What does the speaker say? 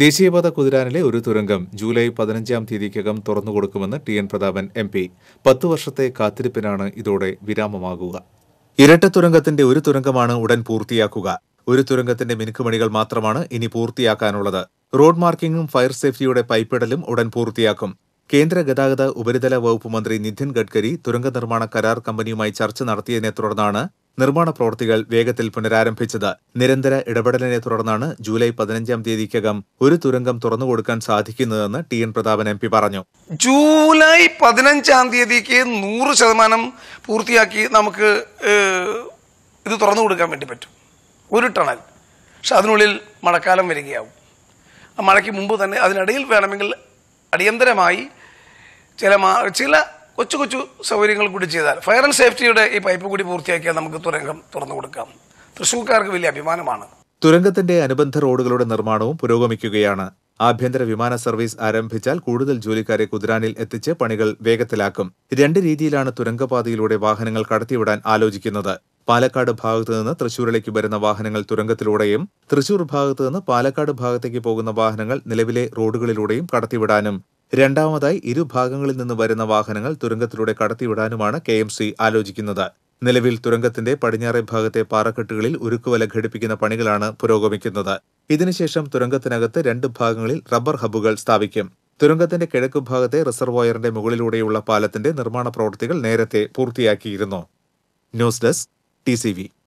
ദേശീയപാത കുതിരാനിലെ ഒരു തുരങ്കം ജൂലൈ പതിനഞ്ചാം തീയതിക്കകം തുറന്നുകൊടുക്കുമെന്ന് T N Prathapan M P പത്തു വർഷത്തെ കാത്തിരിപ്പിനാണ് ഇതോടെ വിരാമമാകുക ഇരട്ട തുരങ്കത്തിന്റെ ഒരു തുരങ്കമാണ് ഉടൻ പൂർത്തിയാക്കുക ഒരു തുരങ്കത്തിന്റെ മിനുക്കുമണികൾ മാത്രമാണ് ഇനി പൂർത്തിയാക്കാനുള്ളത് റോഡ് മാർക്കിംഗും ഫയർ സേഫ്റ്റിയുടെ പൈപ്പിടലും ഉടൻ പൂർത്തിയാക്കും കേന്ദ്ര ഗതാഗത ഉപരിതല വകുപ്പ് മന്ത്രി നിതിൻ ഗഡ്കരി തുരങ്ക നിർമ്മാണ കരാർ കമ്പനിയുമായി ചർച്ച നടത്തിയതിനെ തുടർന്നാണ് നിർമ്മാണ പ്രവൃത്തികൾ വേഗത്തിൽ പുനരാരംഭിച്ചത് നിരന്തര ഇടപെടലിനെ തുടർന്നാണ് ജൂലൈ പതിനഞ്ചാം തീയതിക്കകം ഒരു തുരങ്കം തുറന്നുകൊടുക്കാൻ സാധിക്കുന്നതെന്ന് T N Prathapan M P പറഞ്ഞു ജൂലൈ പതിനഞ്ചാം തീയതിക്ക് നൂറ് ശതമാനം പൂർത്തിയാക്കി നമുക്ക് ഇത് തുറന്നു കൊടുക്കാൻ വേണ്ടി പറ്റും ഒരു ടണൽ പക്ഷെ അതിനുള്ളിൽ മഴക്കാലം വരികയാവും ആ മഴയ്ക്ക് മുമ്പ് തന്നെ അതിനിടയിൽ വേണമെങ്കിൽ അടിയന്തരമായി ചില ചില കൊച്ചു കൊച്ചു സൗകര്യങ്ങൾ കൂടി ചെയ്താൽ ഫയർ ആൻഡ് സേഫ്റ്റിയുടെ ഈ പൈപ്പ് കൂടി പൂർത്തിയാക്കിയാൽ നമുക്ക് തുരങ്കം തുറന്നു കൊടുക്കാം തൃശ്ശൂർക്കാർക്ക് വലിയ അഭിമാനമാണ് തുരങ്കത്തിന്റെ അനുബന്ധ റോഡുകളുടെ നിർമ്മാണവും പുരോഗമിക്കുകയാണ് ആഭ്യന്തര വിമാന സർവീസ് ആരംഭിച്ചാൽ കൂടുതൽ ജോലിക്കാരെ കുതിരാനിൽ എത്തിച്ച് പണികൾ വേഗത്തിലാക്കും രണ്ട് രീതിയിലാണ് തുരങ്കപാതയിലൂടെ വാഹനങ്ങൾ കടത്തിവിടാൻ ആലോചിക്കുന്നത് പാലക്കാട് ഭാഗത്തു നിന്ന് തൃശൂരിലേക്ക് വരുന്ന വാഹനങ്ങൾ തുരങ്കത്തിലൂടെയും തൃശൂർ ഭാഗത്തു നിന്ന് പാലക്കാട് ഭാഗത്തേക്ക് പോകുന്ന വാഹനങ്ങൾ നിലവിലെ റോഡുകളിലൂടെയും കടത്തിവിടാനും രണ്ടാമതായി ഇരു ഭാഗങ്ങളിൽ നിന്ന് വരുന്ന വാഹനങ്ങൾ തുരങ്കത്തിലൂടെ കടത്തിവിടാനുമാണ് കെ എം സി ആലോചിക്കുന്നത് നിലവിൽ തുരങ്കത്തിന്റെ പടിഞ്ഞാറേ ഭാഗത്തെ പാറക്കെട്ടുകളിൽ ഉരുക്കുവല ഘടിപ്പിക്കുന്ന പണികളാണ് പുരോഗമിക്കുന്നത് ഇതിനുശേഷം തുരങ്കത്തിനകത്ത് രണ്ട് ഭാഗങ്ങളിൽ റബ്ബർ ഹബ്ബുകൾ സ്ഥാപിക്കും തുരങ്കത്തിന്റെ കിഴക്ക് ഭാഗത്തെ റിസർവോയറിന്റെ മുകളിലൂടെയുള്ള പാലത്തിന്റെ നിർമ്മാണ പ്രവൃത്തികൾ നേരത്തെ പൂർത്തിയാക്കിയിരുന്നു ന്യൂസ് ഡെസ്ക് ടി